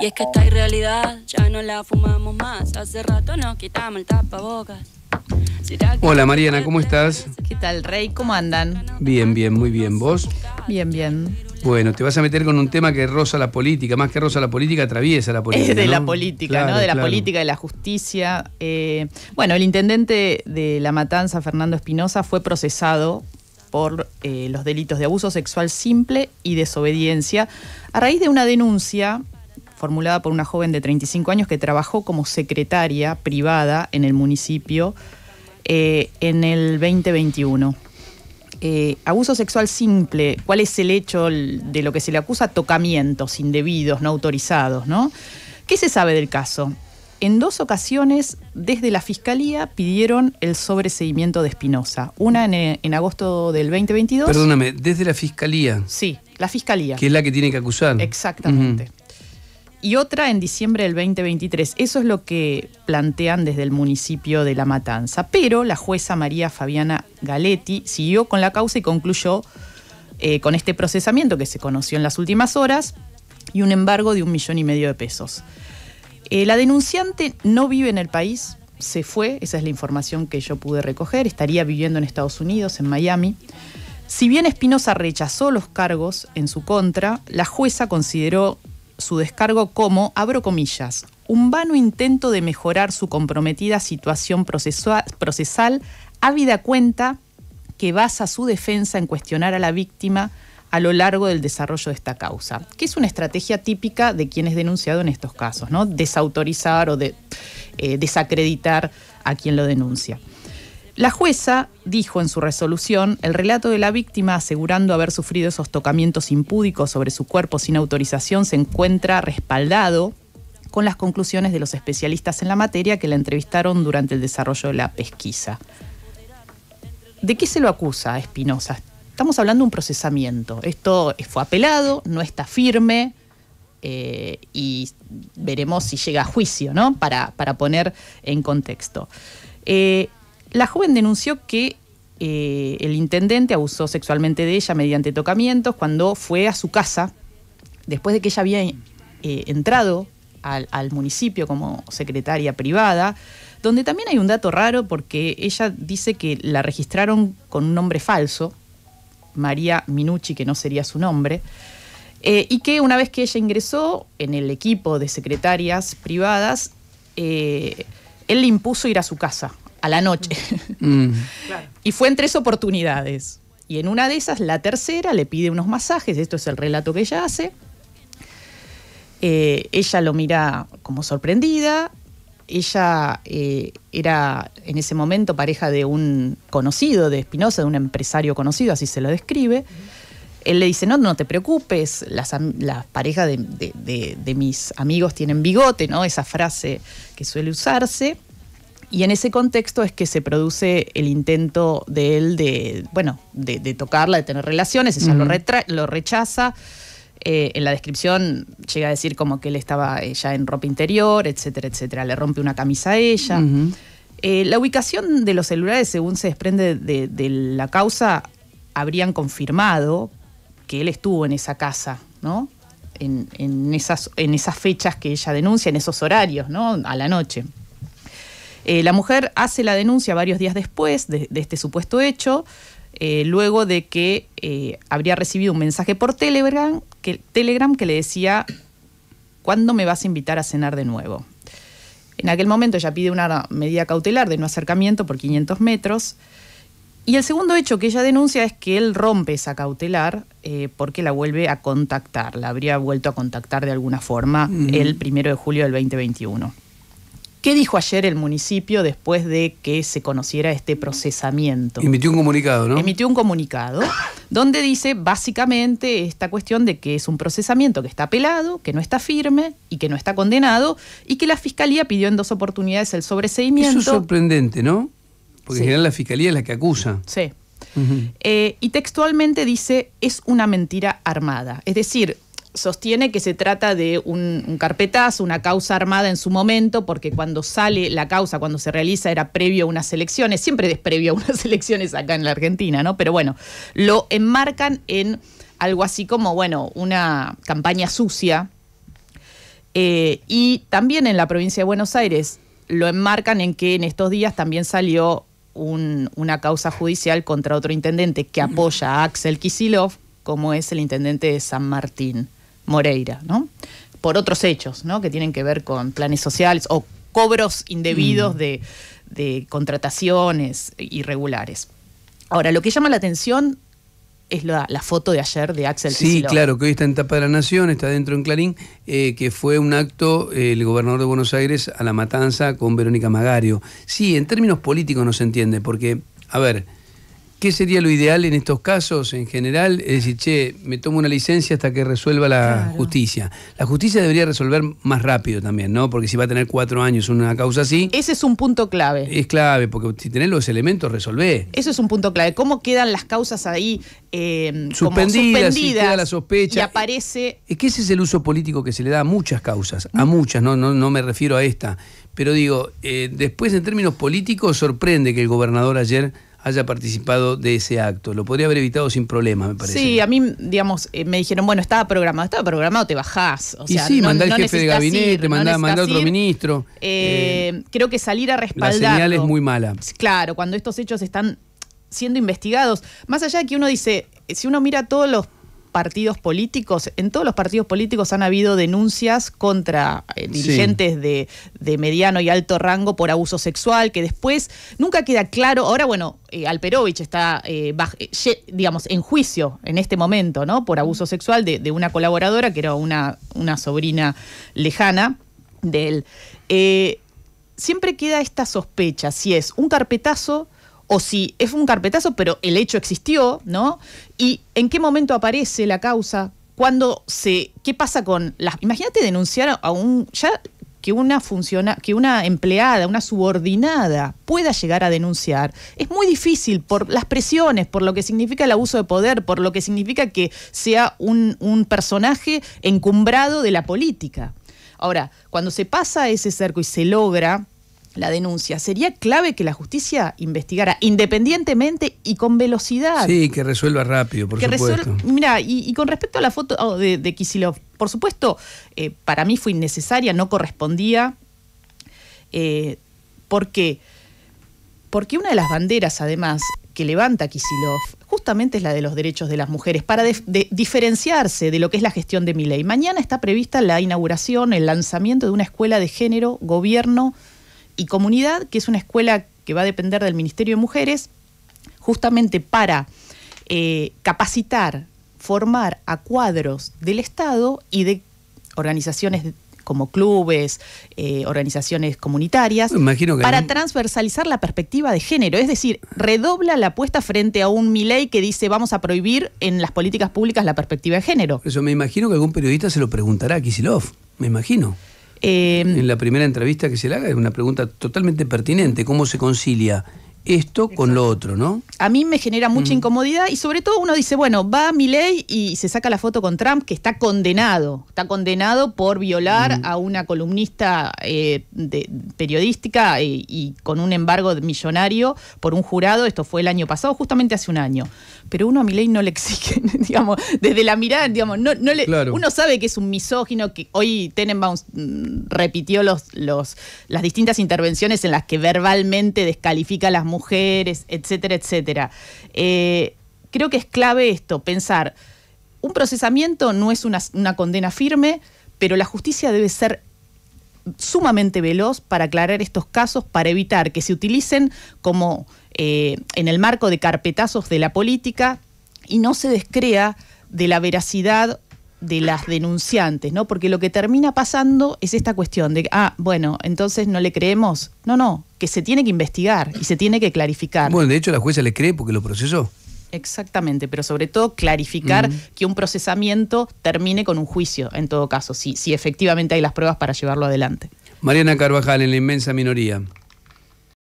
Y es que esta realidad, ya no la fumamos más. Hace rato nos quitamos el tapabocas. Hola Mariana, ¿cómo estás? ¿Qué tal, Rey? ¿Cómo andan? Bien, bien, muy bien. ¿Vos? Bien, bien. Bueno, te vas a meter con un tema que roza la política, más que roza la política, atraviesa la política. Es de la política, ¿no? De la política, de la justicia. Eh, bueno, el intendente de La Matanza, Fernando Espinosa, fue procesado por eh, los delitos de abuso sexual simple y desobediencia a raíz de una denuncia formulada por una joven de 35 años que trabajó como secretaria privada en el municipio eh, en el 2021. Eh, abuso sexual simple, ¿cuál es el hecho de lo que se le acusa? Tocamientos indebidos, no autorizados, ¿no? ¿Qué se sabe del caso? En dos ocasiones, desde la Fiscalía pidieron el sobreseimiento de Espinosa. Una en, eh, agosto del 2022. Perdóname, desde la Fiscalía. Sí, la Fiscalía. Que es la que tiene que acusar. Exactamente y otra en diciembre del 2023. Eso es lo que plantean desde el municipio de La Matanza. Pero la jueza María Fabiana Galetti siguió con la causa y concluyó eh, con este procesamiento que se conoció en las últimas horas y un embargo de un millón y medio de pesos. Eh, la denunciante no vive en el país, se fue, esa es la información que yo pude recoger, estaría viviendo en Estados Unidos, en Miami. Si bien Espinosa rechazó los cargos en su contra, la jueza consideró su descargo como, abro comillas, un vano intento de mejorar su comprometida situación procesal, habida cuenta que basa su defensa en cuestionar a la víctima a lo largo del desarrollo de esta causa, que es una estrategia típica de quien es denunciado en estos casos, ¿no? Desautorizar o eh, desacreditar a quien lo denuncia. La jueza dijo en su resolución el relato de la víctima asegurando haber sufrido esos tocamientos impúdicos sobre su cuerpo sin autorización se encuentra respaldado con las conclusiones de los especialistas en la materia que la entrevistaron durante el desarrollo de la pesquisa. ¿De qué se lo acusa a Espinosa? Estamos hablando de un procesamiento. Esto fue apelado, no está firme, eh, y veremos si llega a juicio, ¿no? Para, para poner en contexto. Eh, la joven denunció que eh, el intendente abusó sexualmente de ella mediante tocamientos cuando fue a su casa, después de que ella había eh, entrado al, municipio como secretaria privada, donde también hay un dato raro porque ella dice que la registraron con un nombre falso, María Minucci, que no sería su nombre, eh, y que una vez que ella ingresó en el equipo de secretarias privadas, él le impuso ir a su casa a la noche. Mm. Y fue en tres oportunidades. Y en una de esas, la tercera, le pide unos masajes, esto es el relato que ella hace. Eh, ella lo mira como sorprendida. Ella eh, era en ese momento pareja de un conocido de Espinosa, de un empresario conocido, así se lo describe. Él le dice, no, no te preocupes, las, las parejas de, de mis amigos tienen bigote, ¿no? Esa frase que suele usarse. Y en ese contexto es que se produce el intento de él de, bueno, de, tocarla, de tener relaciones, ella lo, rechaza. Eh, en la descripción llega a decir como que él estaba ya en ropa interior, etcétera, etcétera. Le rompe una camisa a ella. Eh, la ubicación de los celulares, según se desprende de, la causa, habrían confirmado que él estuvo en esa casa, ¿no? En, esas, en esas fechas que ella denuncia, en esos horarios, ¿no? A la noche. Eh, la mujer hace la denuncia varios días después de, este supuesto hecho, eh, luego de que eh, habría recibido un mensaje por Telegram que, Telegram que le decía, ¿cuándo me vas a invitar a cenar de nuevo? En aquel momento ella pide una medida cautelar de no acercamiento por 500 metros. Y el segundo hecho que ella denuncia es que él rompe esa cautelar porque la vuelve a contactar, la habría vuelto a contactar de alguna forma el primero de julio del 2021. ¿Qué dijo ayer el municipio después de que se conociera este procesamiento? Emitió un comunicado, ¿no? Emitió un comunicado donde dice básicamente esta cuestión de que es un procesamiento que está apelado, que no está firme y que no está condenado y que la fiscalía pidió en dos oportunidades el sobreseimiento. Eso es sorprendente, ¿no? Porque en general la fiscalía es la que acusa. Sí. Eh, y textualmente dice es una mentira armada. Es decir, sostiene que se trata de un, carpetazo, una causa armada en su momento, porque cuando sale la causa, cuando se realiza, era previo a unas elecciones, siempre es previo a unas elecciones acá en la Argentina, ¿no? Pero bueno, lo enmarcan en algo así como, bueno, una campaña sucia. Eh, y también en la provincia de Buenos Aires lo enmarcan en que en estos días también salió una causa judicial contra otro intendente que apoya a Axel Kisilov, como es el intendente de San Martín. Moreira, ¿no? Por otros hechos, ¿no? Que tienen que ver con planes sociales o cobros indebidos mm. de, contrataciones irregulares. Ahora, lo que llama la atención es la, foto de ayer de Axel Sí, claro, que hoy está en Tapa de la Nación, está dentro en Clarín, eh, que fue un acto, eh, el gobernador de Buenos Aires, a la matanza con Verónica Magario. Sí, en términos políticos no se entiende, porque, a ver, ¿Qué sería lo ideal en estos casos en general? Es decir, che, me tomo una licencia hasta que resuelva la justicia. La justicia debería resolver más rápido también, ¿no? Porque si va a tener cuatro años una causa así. Ese es un punto clave. Es clave, porque si tenés los elementos, resolvé. Eso es un punto clave. ¿Cómo quedan las causas ahí eh, suspendidas, como queda la sospecha? Y aparece. Es que ese es el uso político que se le da a muchas causas, a muchas, no, no, me refiero a esta. Pero digo, eh, después en términos políticos sorprende que el gobernador ayer haya participado de ese acto. Lo podría haber evitado sin problema, me parece. Sí, a mí, digamos, eh, me dijeron, bueno, estaba programado, estaba programado, te bajás. O sea, y sí, mandar al jefe de gabinete, mandar, otro ministro. Eh, eh, creo que salir a respaldar. La señal es muy mala. Claro, cuando estos hechos están siendo investigados, más allá de que uno dice, si uno mira todos los partidos políticos, en todos los partidos políticos han habido denuncias contra eh, dirigentes de, mediano y alto rango por abuso sexual, que después nunca queda claro. Ahora, bueno, eh, Alperovich está, eh, digamos, en juicio en este momento, ¿no? Por abuso sexual de, una colaboradora que era una, una sobrina lejana de él. siempre queda esta sospecha, si es un carpetazo o si es un carpetazo, pero el hecho existió, ¿no? Y en qué momento aparece la causa, cuando se. ¿Qué pasa con las. Imagínate denunciar a un. ya que una funciona, que una empleada, una subordinada pueda llegar a denunciar, es muy difícil por las presiones, por lo que significa el abuso de poder, por lo que significa que sea un, un personaje encumbrado de la política. Ahora, cuando se pasa ese cerco y se logra la denuncia, sería clave que la justicia investigara independientemente y con velocidad. Sí, que resuelva rápido, por supuesto. Mira, y, con respecto a la foto oh, de, de Kisilov, por supuesto, eh, para mí fue innecesaria, no correspondía. Eh, ¿Por Porque una de las banderas, además, que levanta Kisilov justamente es la de los derechos de las mujeres, para diferenciarse de lo que es la gestión de mi ley. Mañana está prevista la inauguración, el lanzamiento de una escuela de género, gobierno, y Comunidad, que es una escuela que va a depender del Ministerio de Mujeres, justamente para eh, capacitar, formar a cuadros del Estado y de organizaciones como clubes, eh, organizaciones comunitarias, para transversalizar la perspectiva de género. Es decir, redobla la apuesta frente a un Milei que dice vamos a prohibir en las políticas públicas la perspectiva de género. Eso me imagino que algún periodista se lo preguntará a Kisilov, me imagino. Eh, en la primera entrevista que se le haga es una pregunta totalmente pertinente, ¿cómo se concilia esto con lo otro, A mí me genera mucha mm. incomodidad y sobre todo uno dice, bueno, va a mi ley y se saca la foto con Trump que está condenado, está condenado por violar mm. a una columnista eh, periodística eh, y con un embargo millonario por un jurado, esto fue el año pasado, justamente hace un año pero uno a mi ley no le exige, digamos, desde la mirada, digamos, no, uno sabe que es un misógino, que hoy Tenenbaum mm, repitió los, los, las distintas intervenciones en las que verbalmente descalifica a las mujeres, etcétera, etcétera. Eh, creo que es clave esto, pensar, un procesamiento no es una, una condena firme, pero la justicia debe ser sumamente veloz para aclarar estos casos, para evitar que se utilicen como eh, en el marco de carpetazos de la política y no se descrea de la veracidad de las denunciantes, ¿no? Porque lo que termina pasando es esta cuestión de, ah, bueno, entonces no le creemos. No, no, que se tiene que investigar y se tiene que clarificar. Bueno, de hecho la jueza le cree porque lo procesó. Exactamente, pero sobre todo clarificar que un procesamiento termine con un juicio, en todo caso, si, si efectivamente hay las pruebas para llevarlo adelante. Mariana Carvajal, en la inmensa minoría.